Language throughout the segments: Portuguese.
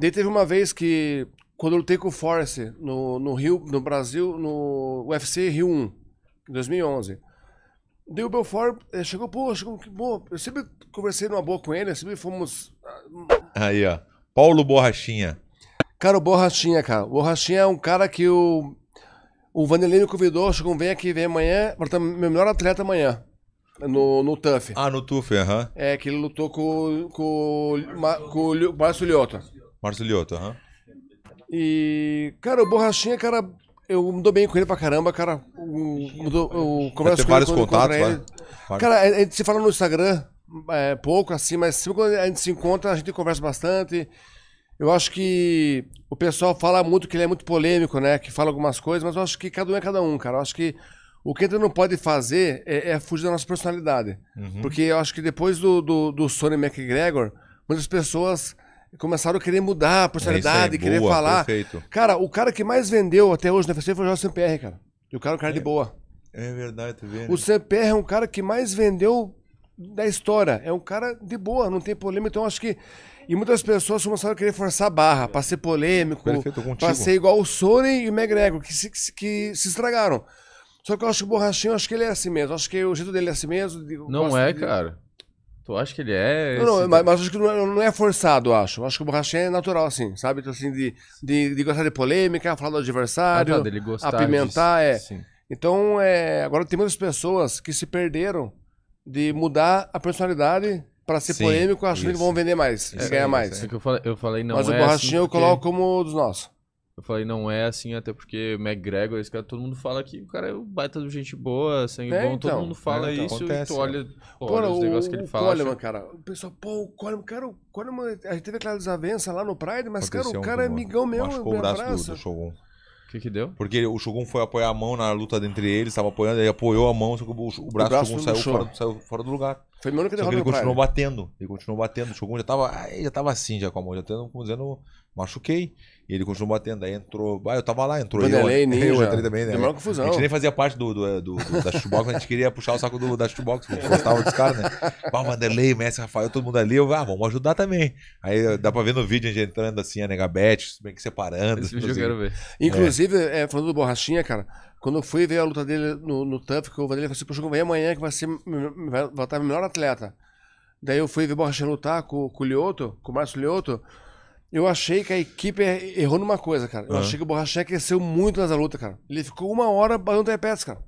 Daí teve uma vez que, quando eu lutei com o Force no, no Rio, no Brasil, no UFC Rio 1, em 2011. Daí o Belfort eh, chegou, pô, chegou, pô, eu sempre conversei numa boa com ele, sempre fomos... Ah, Aí, ó, Paulo Borrachinha. Cara, o Borrachinha, cara, o Borrachinha é um cara que o, o Vanderlei me convidou, chegou, vem aqui, vem amanhã, para tá, meu melhor atleta amanhã. No, no TUF. Ah, no TUF, aham. Uh É, que ele lutou com, com, com, com o Márcio Liotta. Marcelioto, Lioto, aham. E, cara, o Borrachinha, cara, eu me dou bem com ele pra caramba, cara. O, eu converso com vários contatos, ele. Vai. Cara, a gente se fala no Instagram é, pouco, assim, mas sempre quando a gente se encontra, a gente conversa bastante. Eu acho que o pessoal fala muito que ele é muito polêmico, né? Que fala algumas coisas, mas eu acho que cada um é cada um, cara. Eu acho que o que a gente não pode fazer é, é fugir da nossa personalidade. Uhum. Porque eu acho que depois do, do, do Sony McGregor, muitas pessoas Começaram a querer mudar a é, personalidade, é querer boa, falar. Perfeito. Cara, o cara que mais vendeu até hoje na FC foi o Jorge Sampierre, cara. E o cara é um cara é, de boa. É verdade, tu vê. Né? O Sampierre é um cara que mais vendeu da história. É um cara de boa, não tem problema. Então acho que. E muitas pessoas começaram a querer forçar a barra pra ser polêmico, pra ser igual o Sony e o McGregor, que se, que se estragaram. Só que eu acho que o Borrachinho, acho que ele é assim mesmo. Acho que o jeito dele é assim mesmo. Não é, de... cara. Tu acha que ele é? Não, não mas, mas, acho que não é, não é forçado, acho. Acho que o Borrachinha é natural, assim, sabe? Então, assim, de, de, de gostar de polêmica, falar do adversário, ah, tá, apimentar, é. Sim. Então, é, agora tem muitas pessoas que se perderam de mudar a personalidade para ser Sim, polêmico, achando isso. que vão vender mais, isso, ganhar mais. é que eu falei, eu falei não Mas é o Borrachinha assim eu coloco como um dos nossos. Eu falei, não é assim, até porque McGregor, esse cara, todo mundo fala que o cara é um baita de gente boa, sangue assim, é, bom, então, todo mundo fala é, então, isso acontece, e tu é. olha, pô, olha os negócios que ele fala. Coleman, acha... cara, o pessoal, pô, o Coleman, cara, o Coleman, a gente teve aquela desavença lá no Pride, mas, Aconteceu cara, o cara um, é amigão meu, machucou é o braço do, Shogun. O que que deu? Porque o Shogun foi apoiar a mão na luta entre eles, estava apoiando, ele apoiou a mão, só que o, braço, o braço do Shogun saiu fora, saiu fora do lugar. Foi o meu que derrubou ele continuou batendo. Ele continuou batendo. O Shogun já tava, já tava assim, já com a mão, já tendo, como dizendo, machuquei. E ele continuou batendo. Aí entrou. Ah, eu tava lá, entrou Vanderlei, eu. Ninja. Eu entrei também, né? Deu confusão. A gente nem fazia parte do, do, é, do, do da shootbox, a gente queria puxar o saco do, da shootbox, a gente gostava dos caras, né? Pá, Vanderlei, Messi, Rafael, todo mundo ali. Eu, ah, vamos ajudar também. Aí dá pra ver no vídeo a gente entrando assim, a Negabete, bem que separando. Esse tipo vídeo assim. eu quero ver. É. Inclusive, é. É, falando do Borrachinha, cara, quando eu fui ver a luta dele no, no Tough, que o Vanderlei falou assim, poxa, vem é amanhã que vai, ser, vai, estar o melhor atleta. Daí eu fui ver o Borracha lutar com, com o Lioto, com o Márcio Lioto. Eu achei que a equipe er, errou numa coisa, cara. Eu uhum. achei que o Borracha cresceu muito nessa luta, cara. Ele ficou uma hora batendo repetes, cara.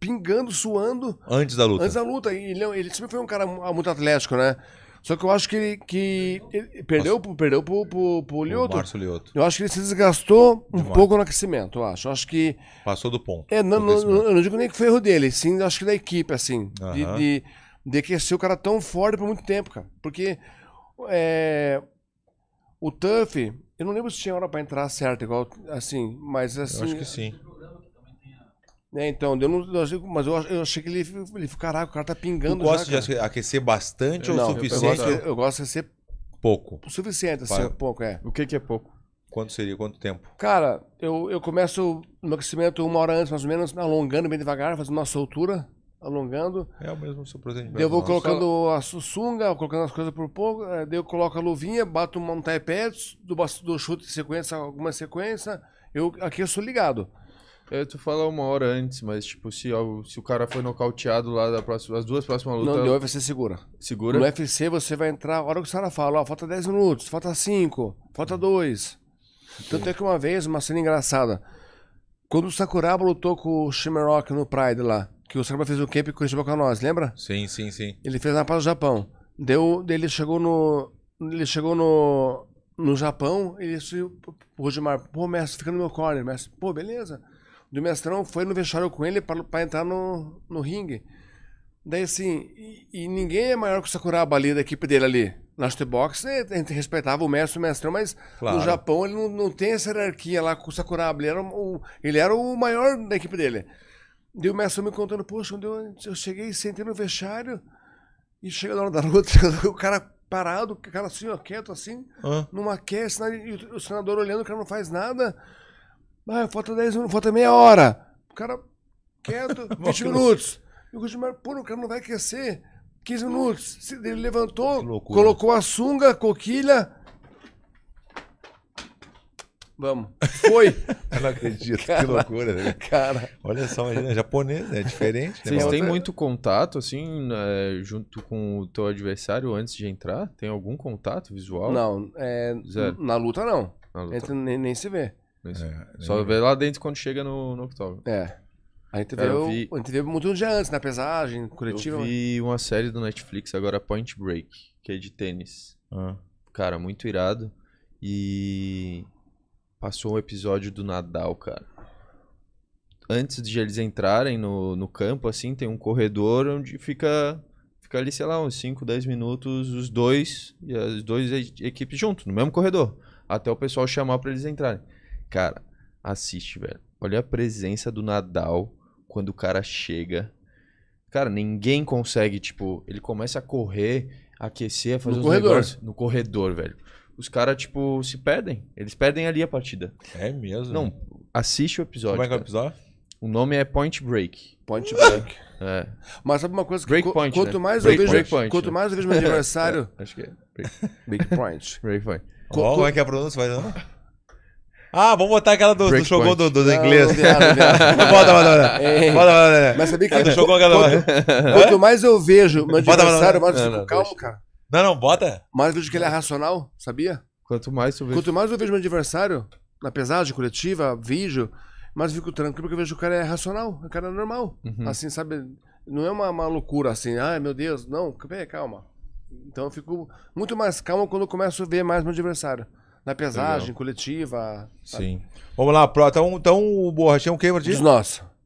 Pingando, suando. Antes da luta. Antes da luta. E ele, ele sempre foi um cara muito atlético, né? Só que eu acho que ele, que ele perdeu, pro, perdeu pro, pro, pro Lioto. Lioto. Eu acho que ele se desgastou um Demais. pouco no aquecimento, eu acho. Eu acho que. Passou do ponto. É, não, não, eu não digo nem que foi erro dele, sim, acho que da equipe, assim. Uh -huh. de, de, de aquecer o cara tão forte por muito tempo, cara. Porque. É, o Tuff, eu não lembro se tinha hora pra entrar certo, igual assim, mas assim. Eu acho assim, que sim. Né, então, eu não, mas eu, eu achei que ele, ele caraca, o cara tá pingando. Tu gosta de aquecer bastante eu, ou não, suficiente? Eu gosto, eu gosto de aquecer pouco. O suficiente, assim, Para... pouco, é. O que, que é pouco? Quanto seria? Quanto tempo? Cara, eu, eu começo no aquecimento uma hora antes, mais ou menos, alongando bem devagar, fazendo uma soltura, alongando. É o mesmo seu procedimento. Eu vou colocando a sunga, colocando as coisas por pouco, eh, daí eu coloco a luvinha, bato um montar pad, do, do chute em sequência, alguma sequência, eu aqueço ligado. É, tu fala uma hora antes, mas tipo, se, ó, se o cara foi nocauteado lá da próxima, as duas próximas lutas. Não deu, você segura. Segura? No UFC você vai entrar, a hora que o cara fala, ó, falta 10 minutos, falta 5, falta 2. Tanto é que uma vez, uma cena engraçada. Quando o Sakuraba lutou com o Shimerok no Pride lá, que o Sakuraba fez o camp com o com nós, lembra? Sim, sim, sim. Ele fez na paz do Japão. Deu, ele chegou no. Ele chegou no. No Japão, ele subiu o Rodimar. Pô, mestre, fica no meu corner, mestre. Pô, beleza do mestrão foi no vestiário com ele para entrar no, no ringue. Daí assim, e, e, ninguém é maior que o Sakuraba ali, da equipe dele ali. Na Shutebox, né? a gente respeitava o mestre e o mestrão, mas claro. no Japão ele não, não tem essa hierarquia lá com o Sakuraba. Ele era o, ele era o maior da equipe dele. Daí o mestre me contando, poxa, quando eu, eu cheguei, sentei no vestiário e chega na hora da luta, o cara parado, o cara assim, ó, quieto assim, ah. numa aquece, e o, o senador olhando, o cara não faz nada. Mas falta 10 minutos, falta meia hora. O cara quieto, 20 minutos. E o Gustavo, pô, o cara não vai aquecer. 15 minutos. Ele levantou, colocou a sunga, coquilha. Vamos. Foi! Eu não acredito, cara, que loucura, né? Cara. Olha só, imagina, né, japonês, né? É diferente. Né? Vocês né? têm é muito contato, assim, é, junto com o teu adversário antes de entrar? Tem algum contato visual? Não, é, na luta não. Na luta. Entra, nem, nem se vê. É, Só vê lá dentro quando chega no, no octógono. É. A gente, Cara, veio, vi... a gente muito um dia antes, na pesagem, coletiva. Eu né? vi uma série do Netflix agora, Point Break, que é de tênis. Ah. Cara, muito irado. E passou um episódio do Nadal, cara. Antes de eles entrarem no, no campo, assim, tem um corredor onde fica, fica ali, sei lá, uns 5, 10 minutos, os dois, e as duas equipes juntos, no mesmo corredor. Até o pessoal chamar para eles entrarem. Cara, assiste, velho. Olha a presença do Nadal quando o cara chega. Cara, ninguém consegue, tipo, ele começa a correr, aquecer, a fazer no corredor. Negócios, no corredor, velho. Os caras, tipo, se perdem. Eles perdem ali a partida. É mesmo? Não, assiste o episódio. Como é que é o episódio? O nome é Point Break. Point Break. é. Mas sabe uma coisa que point, quanto né? mais eu vejo, point, quanto né? mais eu vejo meu adversário, é, acho que é. Break, point. Break point. Qual, oh, é que é a pronúncia vai não? Ah, vamos botar aquela do, do jogou do, dos ingleses. Bota, bota, é, é. bota. Bota, bota. Mas sabia que é, jogou quanto, quanto mais eu vejo meu adversário, mais eu fico calmo, cara. Não, não, bota. Mais eu vejo que ele é racional, sabia? Quanto mais eu vejo. Quanto mais eu vejo meu adversário, na pesagem coletiva, vídeo, eu fico tranquilo porque eu vejo que o cara é racional, o cara é normal. Uhum. Assim, sabe? Não é uma, uma loucura assim, ai meu Deus, não, calma. Então eu fico muito mais calmo quando eu começo a ver mais meu adversário na pesagem Legal. coletiva. sabe? Sim. Vamos lá, pro. Então, então o borrachão queima de. Diz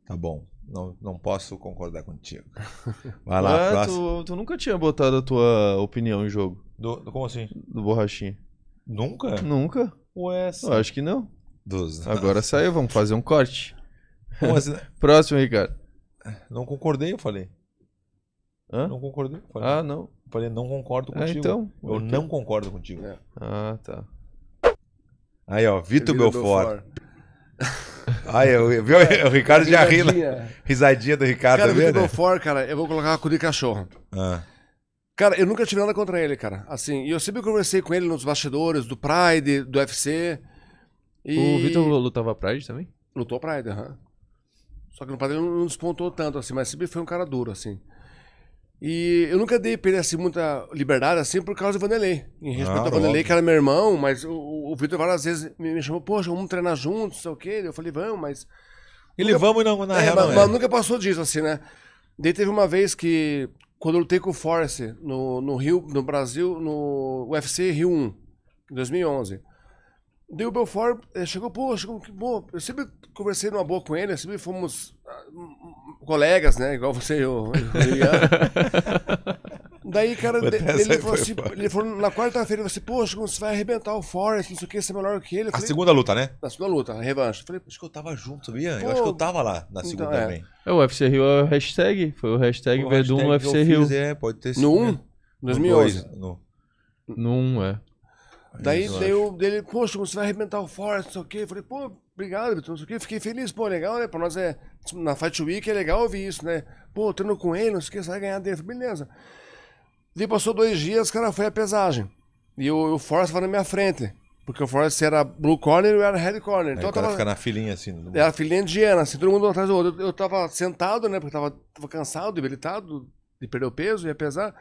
Tá bom. Não, não posso concordar contigo. Vai lá, próximo. tu, tu nunca tinha botado a tua opinião em jogo Do- do- como assim? do borrachinha. Nunca? Nunca? Ué, Eu acho que não. Dos... Agora saiu, vamos fazer um corte. assim? Próximo, Ricardo. Não concordei, eu falei. Hã? Não concordei. Falei. Ah, não. falei, não concordo Ah, então. Eu não concordo contigo. É. Ah, tá. Aí, ó, Vitor Belfort. Aí, eu, viu? É, o Ricardo já ri. Risadinha do Ricardo, cara, tá Vitor Belfort, cara, eu vou colocar a cu de cachorro. Ah. Cara, eu nunca tive nada contra ele, cara. Assim, e eu sempre conversei com ele nos bastidores do Pride, do UFC. E... O Vitor lutava Pride também? Lutou Pride, aham. Uhum. Só que no Pride ele não despontou tanto, assim, mas sempre foi um cara duro, assim. E eu nunca dei pra ele assim, muita liberdade assim por causa do Vanderlei. Em ah, respeito ah, ao Vanderlei, que era meu irmão, mas o, o Vitor várias vezes me, me chamou, poxa, vamos treinar juntos, sei o quê. Eu falei, vamos, mas. Ele nunca... vamos não, na é, real. Mas, não é. mas nunca passou disso, assim, né? Daí teve uma vez que, quando eu lutei com o Force no, no Rio, no Brasil, no UFC Rio 1, em 2011. Daí o Belfort eh, chegou, pô, chegou, bom eu sempre conversei numa boa com ele, sempre fomos ah, hum, colegas, né? Igual você e o, Daí, cara, de, ele, falou assim, ele falou na quarta-feira, ele falou assim, poxa, você vai arrebentar o Forest, não sei o que, você é melhor que ele. Falei, a segunda luta, né? Na segunda luta, a revanche. Eu falei, acho que eu tava junto, sabia? eu acho que eu tava lá na então, segunda então, é. também. É, o UFC Rio é o hashtag, foi o hashtag o Verdun UFC Rio. Fiz, é, pode ter sido. No 1? Um? 2011. Né? No 2, no... No 1, um, é. Daí, Isso, eu, ele, poxa, você vai arrebentar o Forest, não sei o quê. Eu falei, pô, obrigado, não sei o quê. Fiquei feliz, pô, legal, né? Pra nós é. Na Fight Week é legal ouvir isso, né? Pô, treino com ele, não sei o quê, você vai ganhar dele. Falei, beleza. E passou dois dias, cara, foi a pesagem. E o, o Forrest foi na minha frente. Porque o Forrest era blue corner e eu era red corner. Aí então eu tava. Ficar na filinha assim. No... É, a filinha indiana, assim, todo mundo atrás do outro. Eu, eu tava sentado, né? Porque tava, tava cansado, debilitado, de perder o peso, ia pesar.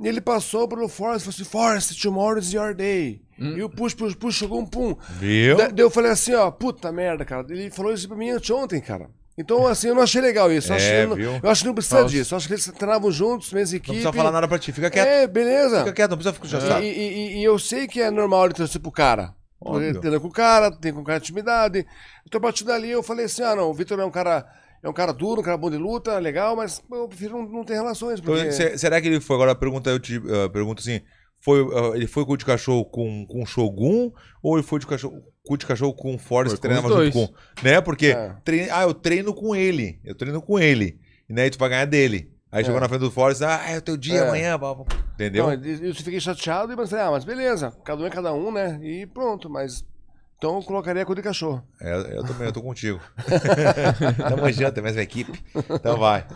E ele passou pro Forrest e falou assim: Forrest, tomorrow's your day. Hum. E o push, push, push, chegou um pum. Viu? Da, daí eu falei assim: ó, puta merda, cara. Ele falou isso pra mim anteontem, cara. Então, assim, eu não achei legal isso. Eu, é, acho, eu, eu acho que não precisa disso. Eu acho que eles treinavam juntos, mesma equipe. Não precisa falar nada pra ti, fica quieto. É, beleza. Fica quieto, não precisa ficar chateado. é. e, e, e, eu sei que é normal ele torcer pro cara. Óbvio. Ele treina com o cara, tem com o cara intimidade. Então, a partir dali, eu falei assim: ah, não, o Vitor é um cara é um cara duro, um cara bom de luta, legal, mas eu prefiro não, não ter relações. Porque... Então, será que ele foi? Agora pergunta, eu te uh, pergunto assim: foi, uh, ele foi cu de cachorro com, com Shogun ou ele foi de cachorro, cu de cachorro com Forrest que treinava junto com? Né? Porque é. treine, ah, eu treino com ele, eu treino com ele, e né, tu vai ganhar dele. Aí é. chegou na frente do Forrest, ah, é o teu dia é. amanhã, blá, entendeu? Não, eu fiquei chateado e pensei, ah, mas beleza, cada um é cada um, né? E pronto, mas então eu colocaria cor de cachorro. É, eu também, eu tô contigo. Não adianta, é mesma equipe. Então vai.